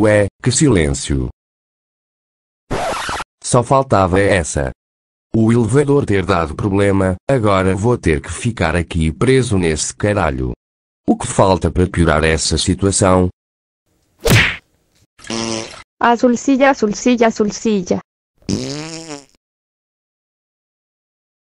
Ué, que silêncio! Só faltava essa. O elevador ter dado problema, agora vou ter que ficar aqui preso nesse caralho. O que falta para piorar essa situação? Azulcilla, azulcilla, azulcilla.